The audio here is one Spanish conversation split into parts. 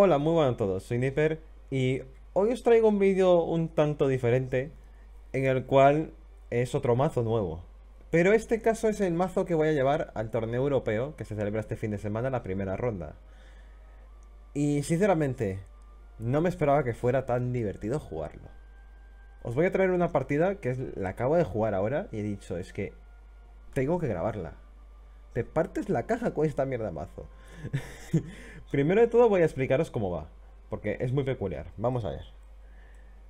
Hola, muy buenas a todos, soy Nipper y hoy os traigo un vídeo un tanto diferente en el cual es otro mazo nuevo. Pero este caso es el mazo que voy a llevar al torneo europeo que se celebra este fin de semana la primera ronda. Y sinceramente, no me esperaba que fuera tan divertido jugarlo. Os voy a traer una partida que es, la acabo de jugar ahora y he dicho, es que tengo que grabarla. Te partes la caja con esta mierda mazo. Primero de todo voy a explicaros cómo va, porque es muy peculiar. Vamos a ver.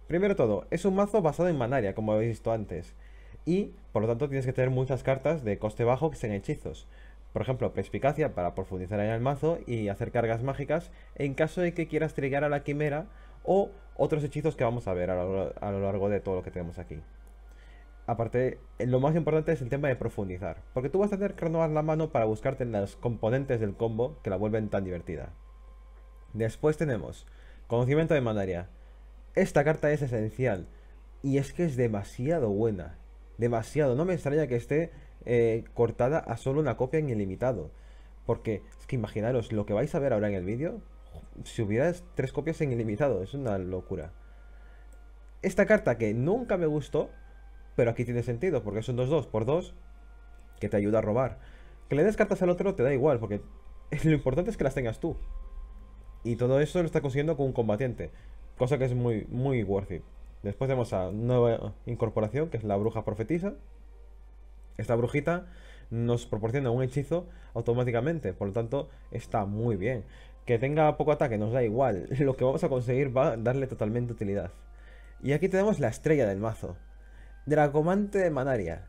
Primero de todo, es un mazo basado en Manaria, como habéis visto antes. Y, por lo tanto, tienes que tener muchas cartas de coste bajo que sean hechizos. Por ejemplo, perspicacia para profundizar en el mazo y hacer cargas mágicas en caso de que quieras trigar a la quimera o otros hechizos que vamos a ver a lo largo de todo lo que tenemos aquí aparte, lo más importante es el tema de profundizar, porque tú vas a tener que renovar la mano para buscarte las componentes del combo que la vuelven tan divertida. Después tenemos conocimiento de manaria. Esta carta es esencial y es que es demasiado buena, demasiado. No me extraña que esté eh, cortada a solo una copia en ilimitado, porque es que imaginaros lo que vais a ver ahora en el vídeo. Si hubieras tres copias en ilimitado, es una locura. Esta carta que nunca me gustó, pero aquí tiene sentido, porque son dos 2 por 2, que te ayuda a robar. Que le des cartas al otro te da igual, porque lo importante es que las tengas tú. Y todo eso lo está consiguiendo con un combatiente, cosa que es muy, muy worth it. Después tenemos a nueva incorporación, que es la bruja profetisa. Esta brujita nos proporciona un hechizo automáticamente, por lo tanto está muy bien. Que tenga poco ataque nos da igual, lo que vamos a conseguir va a darle totalmente utilidad. Y aquí tenemos la estrella del mazo, Dragomante de Manaria.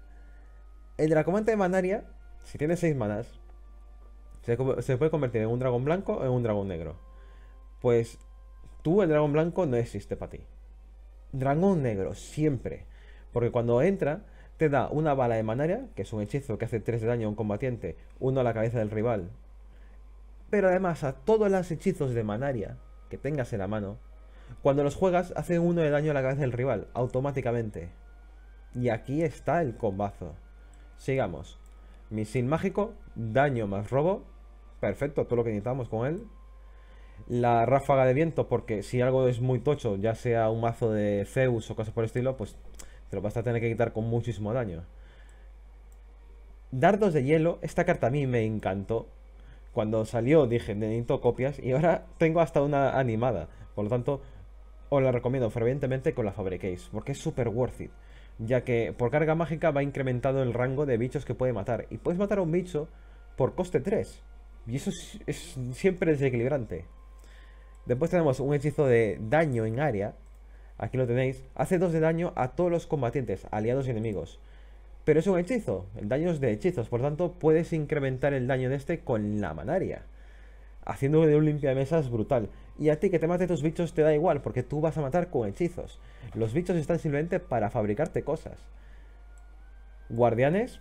El Dragomante de Manaria, si tiene 6 manas, se, puede convertir en un dragón blanco o en un dragón negro. Pues tú, el dragón blanco, no existe para ti. Dragón negro, siempre. Porque cuando entra, te da una bala de Manaria, que es un hechizo que hace 3 de daño a un combatiente, uno a la cabeza del rival. Pero además a todos los hechizos de Manaria que tengas en la mano, cuando los juegas hacen uno de daño a la cabeza del rival, automáticamente. Y aquí está el combazo. Sigamos. Misil mágico, daño más robo. Perfecto, todo lo que necesitamos con él. La ráfaga de viento, porque si algo es muy tocho, ya sea un mazo de Zeus o cosas por el estilo, pues te lo vas a tener que quitar con muchísimo daño. Dardos de hielo, esta carta a mí me encantó. Cuando salió dije, necesito copias y ahora tengo hasta una animada. Por lo tanto, os la recomiendo fervientemente con la fabriquéis. porque es súper worth it ya que por carga mágica va incrementado el rango de bichos que puede matar. Y puedes matar a un bicho por coste 3. Y eso es, siempre desequilibrante. Después tenemos un hechizo de daño en área. Aquí lo tenéis. Hace 2 de daño a todos los combatientes, aliados y enemigos. Pero es un hechizo. El daño es de hechizos. Por tanto, puedes incrementar el daño de este con la manaria. Haciendo de un limpia mesas brutal. Y a ti que te mate tus bichos te da igual, porque tú vas a matar con hechizos. Los bichos están simplemente para fabricarte cosas. Guardianes.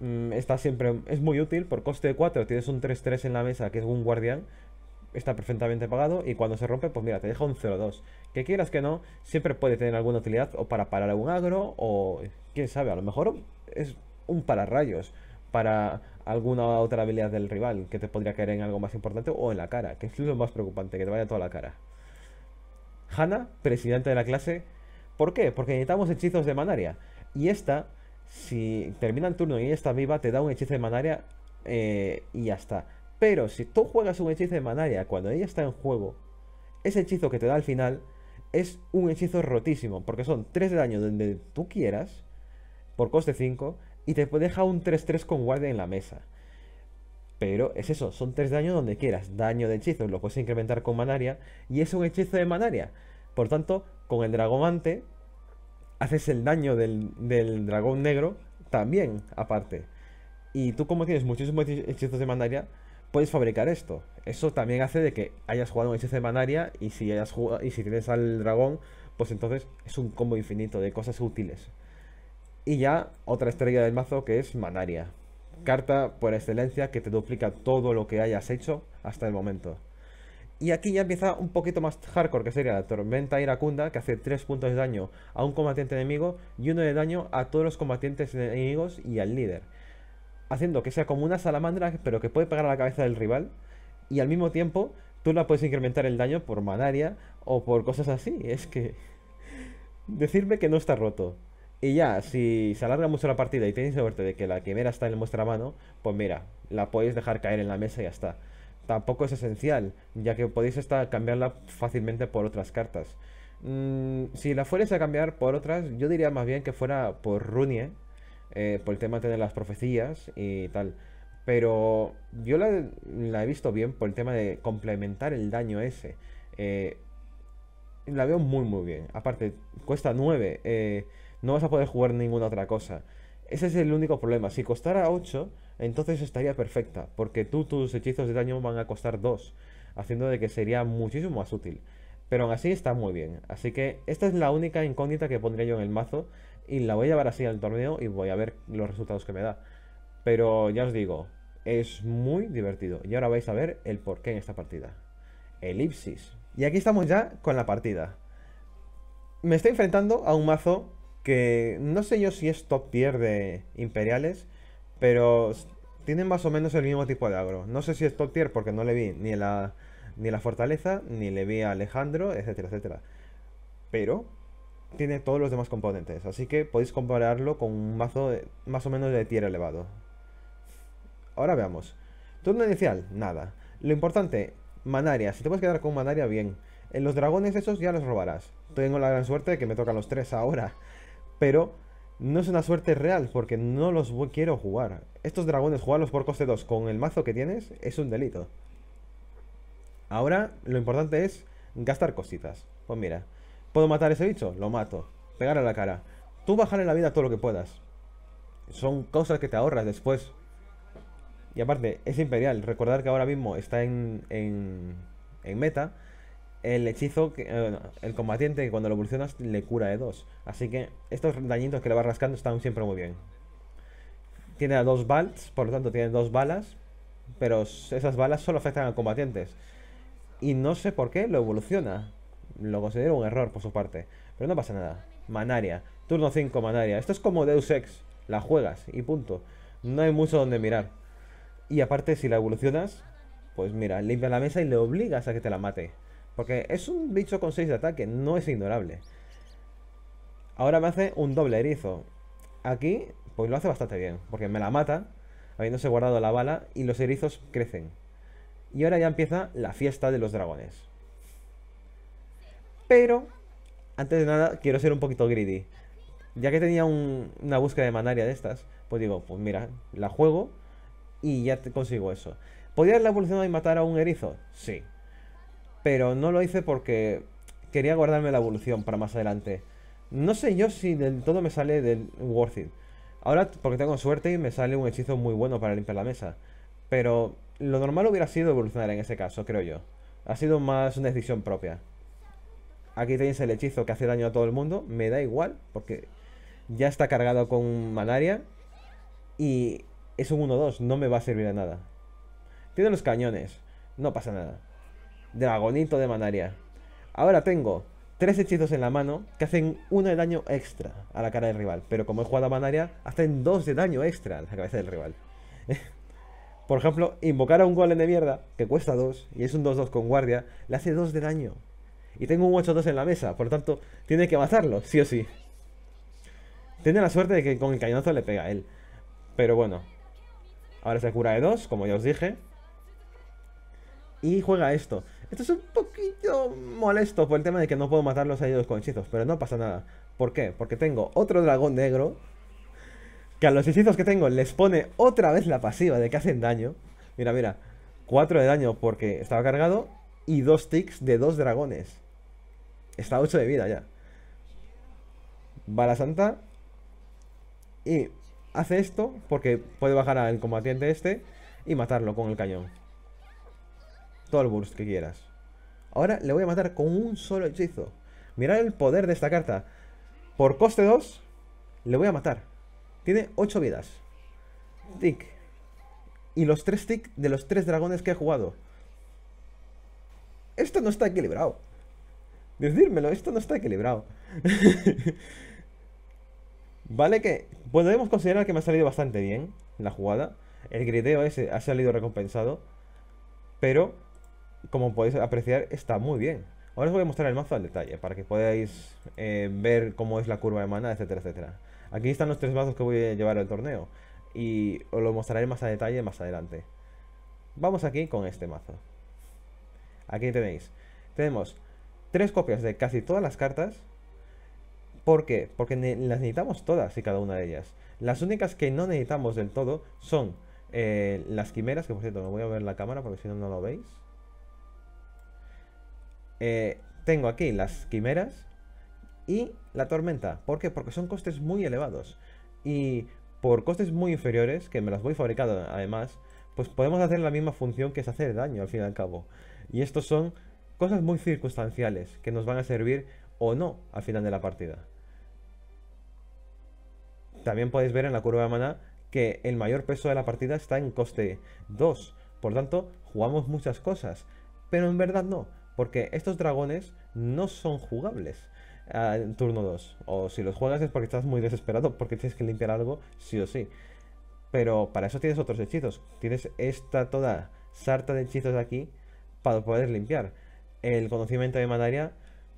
Mm, está siempre. Es muy útil. Por coste de 4 tienes un 3-3 en la mesa, que es un guardián. Está perfectamente pagado. Y cuando se rompe, pues mira, te deja un 0-2. Que quieras que no, siempre puede tener alguna utilidad. O para parar algún agro. O. quién sabe, a lo mejor es un rayos para alguna otra habilidad del rival que te podría caer en algo más importante o en la cara, que es lo más preocupante, que te vaya toda la cara. Hanna presidente de la clase, ¿por qué? Porque necesitamos hechizos de manaria. Y esta, si termina el turno y ella está viva, te da un hechizo de manaria eh, y ya está. Pero si tú juegas un hechizo de manaria cuando ella está en juego, ese hechizo que te da al final es un hechizo rotísimo, porque son 3 de daño donde tú quieras, por coste 5, y te deja un 3-3 con guardia en la mesa. Pero es eso, son 3 daños donde quieras. Daño de hechizos lo puedes incrementar con manaria y es un hechizo de manaria. Por tanto, con el dragomante haces el daño del, del dragón negro también aparte. Y tú como tienes muchísimos hechizos de manaria, puedes fabricar esto. Eso también hace de que hayas jugado un hechizo de manaria y si, hayas jugado, y si tienes al dragón, pues entonces es un combo infinito de cosas útiles. Y ya otra estrella del mazo que es Manaria. Carta por excelencia que te duplica todo lo que hayas hecho hasta el momento. Y aquí ya empieza un poquito más hardcore, que sería la tormenta iracunda, que hace 3 puntos de daño a un combatiente enemigo y 1 de daño a todos los combatientes enemigos y al líder. Haciendo que sea como una salamandra, pero que puede pegar a la cabeza del rival. Y al mismo tiempo, tú la puedes incrementar el daño por manaria o por cosas así. Es que... Decirme que no está roto. Y ya, si se alarga mucho la partida y tenéis suerte de que la quimera está en vuestra mano, pues mira, la podéis dejar caer en la mesa y ya está. Tampoco es esencial, ya que podéis hasta cambiarla fácilmente por otras cartas. Mm, si la fuerais a cambiar por otras, yo diría más bien que fuera por Runie, eh, por el tema este de las profecías y tal. Pero yo la, he visto bien por el tema de complementar el daño ese. Eh, la veo muy, muy bien. Aparte, cuesta 9 no vas a poder jugar ninguna otra cosa. Ese es el único problema. Si costara 8, entonces estaría perfecta, porque tú tus hechizos de daño van a costar 2, haciendo de que sería muchísimo más útil. Pero aún así está muy bien. Así que esta es la única incógnita que pondría yo en el mazo, y la voy a llevar así al torneo y voy a ver los resultados que me da. Pero ya os digo, es muy divertido, y ahora vais a ver el porqué en esta partida. Elipsis. Y aquí estamos ya con la partida. Me estoy enfrentando a un mazo que no sé yo si es top tier de imperiales, pero tienen más o menos el mismo tipo de agro. No sé si es top tier porque no le vi ni la, ni la fortaleza, ni le vi a Alejandro, etcétera, etcétera. Pero tiene todos los demás componentes, así que podéis compararlo con un mazo más o menos de tier elevado. Ahora veamos. Turno inicial, nada. Lo importante, Manaria. Si te puedes quedar con Manaria, bien. En los dragones esos ya los robarás. Tengo la gran suerte de que me tocan los tres ahora pero no es una suerte real porque no los quiero jugar. Estos dragones, jugarlos por coste 2 con el mazo que tienes es un delito. Ahora lo importante es gastar cositas. Pues mira, ¿puedo matar a ese bicho? Lo mato. pegarle a la cara. Tú en la vida todo lo que puedas. Son cosas que te ahorras después. Y aparte, es imperial. Recordar que ahora mismo está en, en, en meta el hechizo, que, eh, el combatiente que cuando lo evolucionas le cura de dos Así que estos dañitos que le vas rascando están siempre muy bien. Tiene a dos balts, por lo tanto tiene dos balas, pero esas balas solo afectan a combatientes. Y no sé por qué lo evoluciona. Lo considero un error por su parte. Pero no pasa nada. Manaria. Turno 5, Manaria. Esto es como Deus Ex. La juegas y punto. No hay mucho donde mirar. Y aparte, si la evolucionas, pues mira, limpia la mesa y le obligas a que te la mate. Porque es un bicho con 6 de ataque, no es ignorable. Ahora me hace un doble erizo. Aquí, pues lo hace bastante bien, porque me la mata, habiéndose guardado la bala, y los erizos crecen. Y ahora ya empieza la fiesta de los dragones. Pero, antes de nada, quiero ser un poquito greedy. Ya que tenía una búsqueda de manaria de estas, pues digo, pues mira, la juego y ya consigo eso. ¿Podría la evolución y matar a un erizo? Sí, pero no lo hice porque quería guardarme la evolución para más adelante. No sé yo si del todo me sale del worth it. Ahora, porque tengo suerte, me sale un hechizo muy bueno para limpiar la mesa. Pero lo normal hubiera sido evolucionar en ese caso, creo yo. Ha sido más una decisión propia. Aquí tenéis el hechizo que hace daño a todo el mundo. Me da igual, porque ya está cargado con malaria. Y es un 1-2, no me va a servir a nada. Tiene los cañones, no pasa nada. Dragonito de Manaria. Ahora tengo tres hechizos en la mano que hacen uno de daño extra a la cara del rival. Pero como he jugado a Manaria, hacen dos de daño extra a la cabeza del rival. Por ejemplo, invocar a un golem de mierda, que cuesta 2, y es un 2-2 con guardia, le hace 2 de daño. Y tengo un 8-2 en la mesa, por lo tanto, tiene que matarlo, sí o sí. Tiene la suerte de que con el cañonazo le pega a él. Pero bueno. Ahora se cura de 2, como ya os dije y juega esto. Esto es un poquito molesto por el tema de que no puedo matarlos a ellos con hechizos, pero no pasa nada. ¿Por qué? Porque tengo otro dragón negro, que a los hechizos que tengo les pone otra vez la pasiva de que hacen daño. Mira, mira, 4 de daño porque estaba cargado y 2 ticks de dos dragones. Está 8 de vida ya. Bala Santa. Y hace esto porque puede bajar al combatiente este y matarlo con el cañón todo el burst que quieras. Ahora le voy a matar con un solo hechizo. Mirad el poder de esta carta. Por coste 2, le voy a matar. Tiene 8 vidas. Tick. Y los 3 tick de los 3 dragones que he jugado. Esto no está equilibrado. Decírmelo, esto no está equilibrado. vale que podemos considerar que me ha salido bastante bien la jugada. El grideo ese ha salido recompensado. Pero como podéis apreciar, está muy bien. Ahora os voy a mostrar el mazo al detalle, para que podáis eh, ver cómo es la curva de mana, etcétera, etcétera. Aquí están los tres mazos que voy a llevar al torneo, y os lo mostraré más a detalle más adelante. Vamos aquí con este mazo. Aquí tenéis. Tenemos tres copias de casi todas las cartas. ¿Por qué? Porque las necesitamos todas y cada una de ellas. Las únicas que no necesitamos del todo son eh, las quimeras, que por cierto me voy a ver la cámara porque si no, no lo veis. Eh, tengo aquí las quimeras y la tormenta. ¿Por qué? Porque son costes muy elevados. Y por costes muy inferiores, que me las voy fabricando además, pues podemos hacer la misma función que es hacer daño al fin y al cabo. Y estos son cosas muy circunstanciales que nos van a servir o no al final de la partida. También podéis ver en la curva de maná que el mayor peso de la partida está en coste 2. Por tanto, jugamos muchas cosas, pero en verdad no. Porque estos dragones no son jugables ah, en turno 2. O si los juegas es porque estás muy desesperado, porque tienes que limpiar algo sí o sí. Pero para eso tienes otros hechizos. Tienes esta toda sarta de hechizos aquí para poder limpiar. El conocimiento de manaria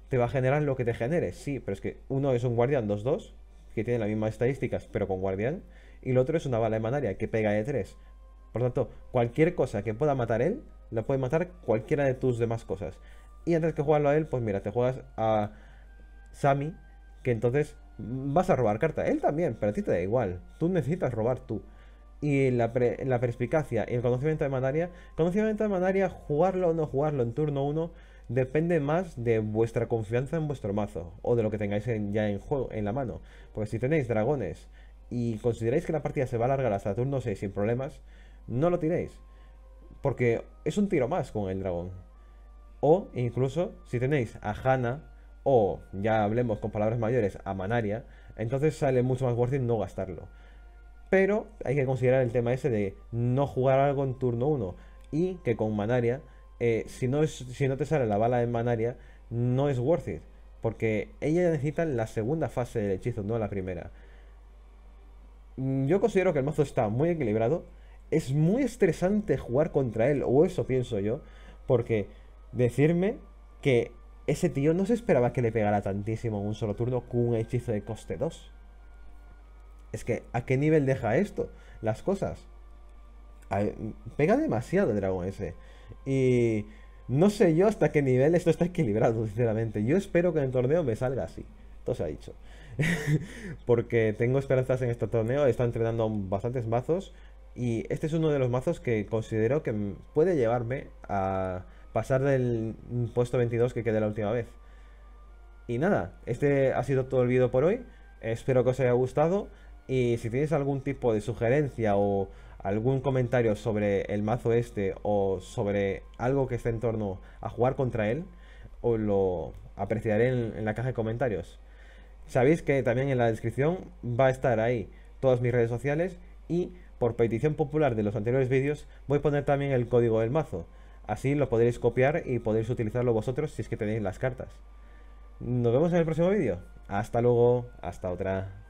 te va a generar lo que te genere, sí, pero es que uno es un guardián 2-2, que tiene las mismas estadísticas, pero con guardián, y el otro es una bala de manaria que pega de 3. Por lo tanto, cualquier cosa que pueda matar él, la puede matar cualquiera de tus demás cosas. Y antes que jugarlo a él, pues mira, te juegas a Sami, que entonces vas a robar carta. Él también, pero a ti te da igual. Tú necesitas robar tú. Y la, perspicacia y el conocimiento de manaria. Conocimiento de manaria, jugarlo o no jugarlo en turno 1, depende más de vuestra confianza en vuestro mazo o de lo que tengáis ya en juego, en la mano. Porque si tenéis dragones y consideráis que la partida se va a alargar hasta turno 6 sin problemas, no lo tiréis. Porque es un tiro más con el dragón. O incluso si tenéis a Hana o, ya hablemos con palabras mayores, a Manaria, entonces sale mucho más worth it no gastarlo. Pero hay que considerar el tema ese de no jugar algo en turno 1 y que con Manaria, eh, si, no si no te sale la bala en Manaria, no es worth it. Porque ella necesita la segunda fase del hechizo, no la primera. Mm, yo considero que el mazo está muy equilibrado es muy estresante jugar contra él, o eso pienso yo, porque decirme que ese tío no se esperaba que le pegara tantísimo en un solo turno con un hechizo de coste 2. Es que, ¿a qué nivel deja esto? Las cosas. Pega demasiado el dragón ese. Y no sé yo hasta qué nivel esto está equilibrado, sinceramente. Yo espero que en el torneo me salga así. Todo se ha dicho. Porque tengo esperanzas en este torneo. Está entrenando bastantes mazos. Y este es uno de los mazos que considero que puede llevarme a pasar del puesto 22 que quedé la última vez. Y nada, este ha sido todo el vídeo por hoy. Espero que os haya gustado. Y si tenéis algún tipo de sugerencia o algún comentario sobre el mazo este o sobre algo que esté en torno a jugar contra él, os lo apreciaré en la caja de comentarios. Sabéis que también en la descripción va a estar ahí todas mis redes sociales y por petición popular de los anteriores vídeos voy a poner también el código del mazo, así lo podréis copiar y podréis utilizarlo vosotros si es que tenéis las cartas. Nos vemos en el próximo vídeo. Hasta luego, hasta otra.